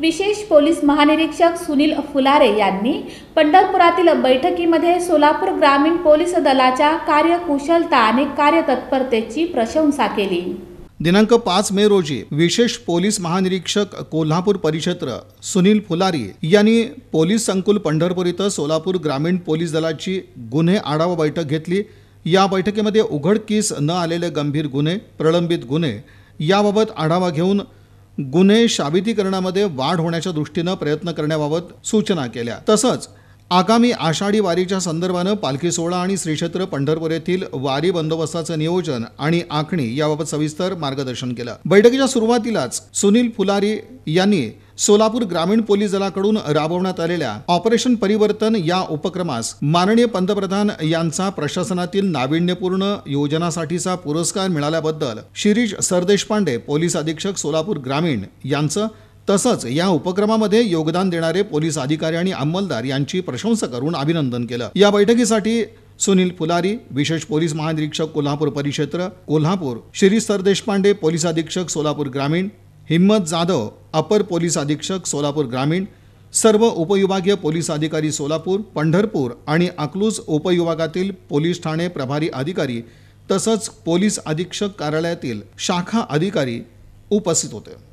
विशेष पोलीस महानिरीक्षक सुनील फुलारे यांनी पंढरपुरातील बैठकीमध्ये सोलापूर ग्रामीण पोलीस दलाच्या कार्यकुशलता आणि कार्यतत्परतेची प्रशंसा केली दिनांक पाच मे रोजी विशेष पोलीस महानिरीक्षक कोल्हापूर परिक्षेत्र सुनील फुलारी यांनी पोलीस संकुल पंढरपूर इथं सोलापूर ग्रामीण पोलीस दलाची गुन्हे आढावा बैठक घेतली या बैठकीमध्ये उघडकीस न आलेले गंभीर गुन्हे प्रलंबित गुन्हे याबाबत आढावा घेऊन गुन्हे शाबितीकरणामध्ये वाढ होण्याच्या दृष्टीनं प्रयत्न करण्याबाबत सूचना केल्या तसंच आगामी आषाढी वारीच्या संदर्भानं पालखी सोहळा आणि श्रीक्षेत्र पंढरपूर येथील वारी बंदोबस्ताचं नियोजन आणि आखणी याबाबत सविस्तर मार्गदर्शन केलं बैठकीच्या सुरुवातीलाच सुनील फुलारी यांनी सोलापूर ग्रामीण पोलीस दलाकडून राबवण्यात आलेल्या ऑपरेशन परिवर्तन या उपक्रमास माननीय पंतप्रधान यांचा प्रशासनातील नाविन्यपूर्ण योजनासाठीचा पुरस्कार मिळाल्याबद्दल शिरीष सरदेशपांडे पोलीस अधीक्षक सोलापूर ग्रामीण यांचं तसंच या उपक्रमामध्ये योगदान देणारे पोलीस अधिकारी आणि अंमलदार यांची प्रशंसा करून अभिनंदन केलं या बैठकीसाठी सुनील फुलारी विशेष पोलीस महानिरीक्षक कोल्हापूर परिक्षेत्र कोल्हापूर श्री सरदेशपांडे पोलीस अधीक्षक सोलापूर ग्रामीण हिम्मत जाधव अपर पोलीस अधीक्षक सोलापूर ग्रामीण सर्व उपविभागीय पोलीस अधिकारी सोलापूर पंढरपूर आणि अकलूज उपविभागातील पोलीस ठाणे प्रभारी अधिकारी तसंच पोलीस अधीक्षक कार्यालयातील शाखा अधिकारी उपस्थित होते